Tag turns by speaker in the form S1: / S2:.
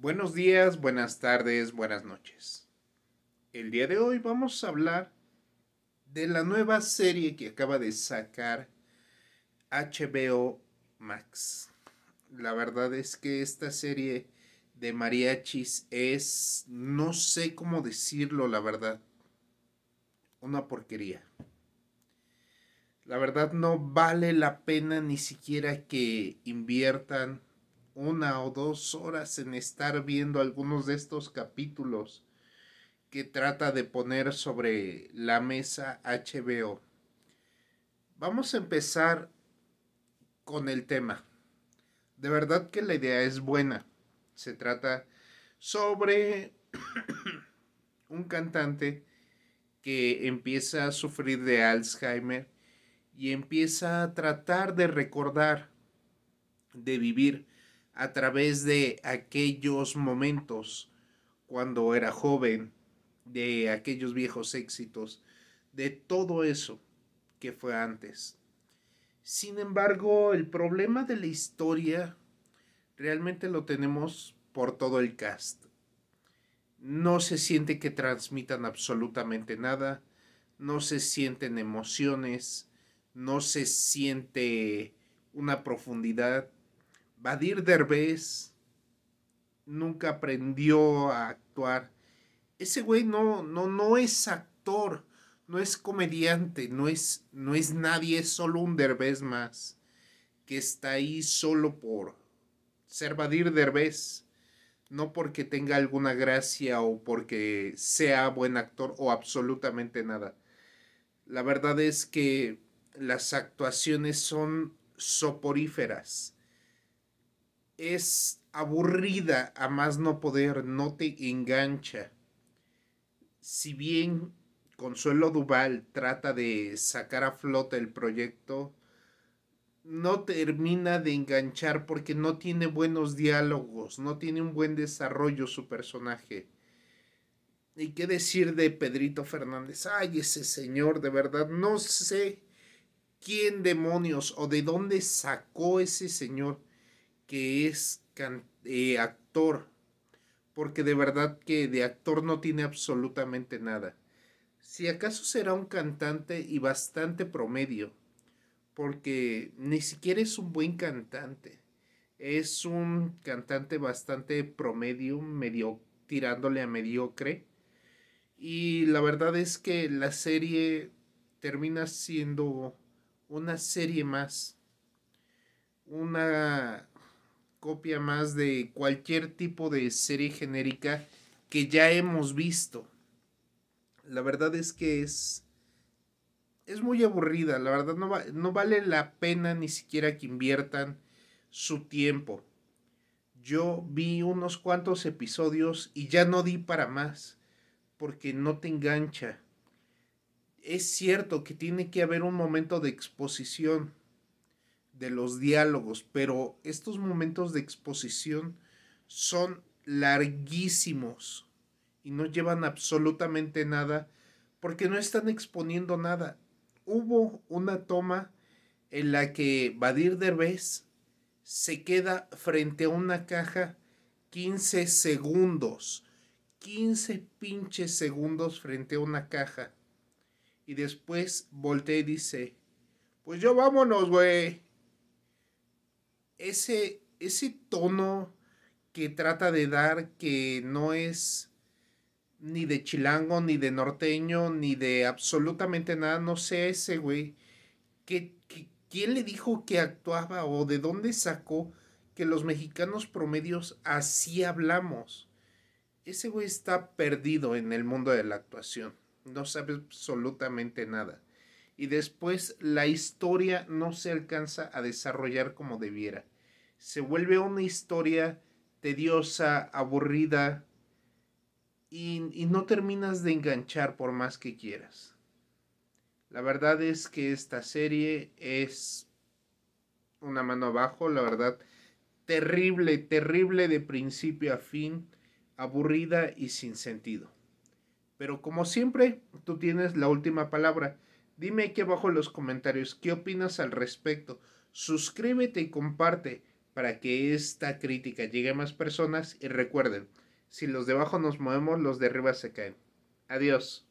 S1: Buenos días, buenas tardes, buenas noches. El día de hoy vamos a hablar de la nueva serie que acaba de sacar HBO Max. La verdad es que esta serie de mariachis es, no sé cómo decirlo, la verdad, una porquería. La verdad no vale la pena ni siquiera que inviertan una o dos horas en estar viendo algunos de estos capítulos que trata de poner sobre la mesa HBO. Vamos a empezar con el tema. De verdad que la idea es buena. Se trata sobre un cantante que empieza a sufrir de Alzheimer y empieza a tratar de recordar, de vivir a través de aquellos momentos cuando era joven, de aquellos viejos éxitos, de todo eso que fue antes. Sin embargo, el problema de la historia realmente lo tenemos por todo el cast. No se siente que transmitan absolutamente nada, no se sienten emociones, no se siente una profundidad, Badir Derbez nunca aprendió a actuar. Ese güey no, no, es actor, no es comediante, no es, no es nadie, es solo un Derbez más que está ahí solo por ser Badir Derbez, no porque tenga alguna gracia o porque sea buen actor o absolutamente nada. La verdad es que las actuaciones son soporíferas es aburrida a más no poder, no te engancha. Si bien Consuelo Duval trata de sacar a flote el proyecto, no termina de enganchar porque no tiene buenos diálogos, no tiene un buen desarrollo su personaje. ¿Y qué decir de Pedrito Fernández? Ay, ese señor, de verdad, no sé quién demonios o de dónde sacó ese señor que es eh, actor, porque de verdad que de actor no tiene absolutamente nada. Si acaso será un cantante y bastante promedio, porque ni siquiera es un buen cantante. Es un cantante bastante promedio, medio tirándole a mediocre. Y la verdad es que la serie termina siendo una serie más. Una copia más de cualquier tipo de serie genérica que ya hemos visto. La verdad es que es es muy aburrida, la verdad no, no vale la pena ni siquiera que inviertan su tiempo. Yo vi unos cuantos episodios y ya no di para más, porque no te engancha. Es cierto que tiene que haber un momento de exposición, de los diálogos, pero estos momentos de exposición son larguísimos y no llevan absolutamente nada porque no están exponiendo nada. Hubo una toma en la que Badir Derbez se queda frente a una caja 15 segundos. 15 pinches segundos frente a una caja. Y después voltea y dice, pues yo vámonos, güey ese, tono que trata de dar que no es ni de chilango, ni de norteño, ni de absolutamente nada, no sé ese, güey. quién le dijo que actuaba o de dónde sacó que los mexicanos promedios así hablamos? Ese güey está perdido en el mundo de la actuación. No sabe absolutamente nada y después la historia no se alcanza a desarrollar como debiera. Se vuelve una historia tediosa, aburrida y, no terminas de enganchar por más que quieras. La verdad es que esta serie es una mano abajo, la verdad, terrible, terrible de principio a fin, aburrida y sin sentido. Pero como siempre, tú tienes la última palabra Dime aquí abajo en los comentarios qué opinas al respecto. Suscríbete y comparte para que esta crítica llegue a más personas y recuerden, si los de abajo nos movemos, los de arriba se caen. Adiós.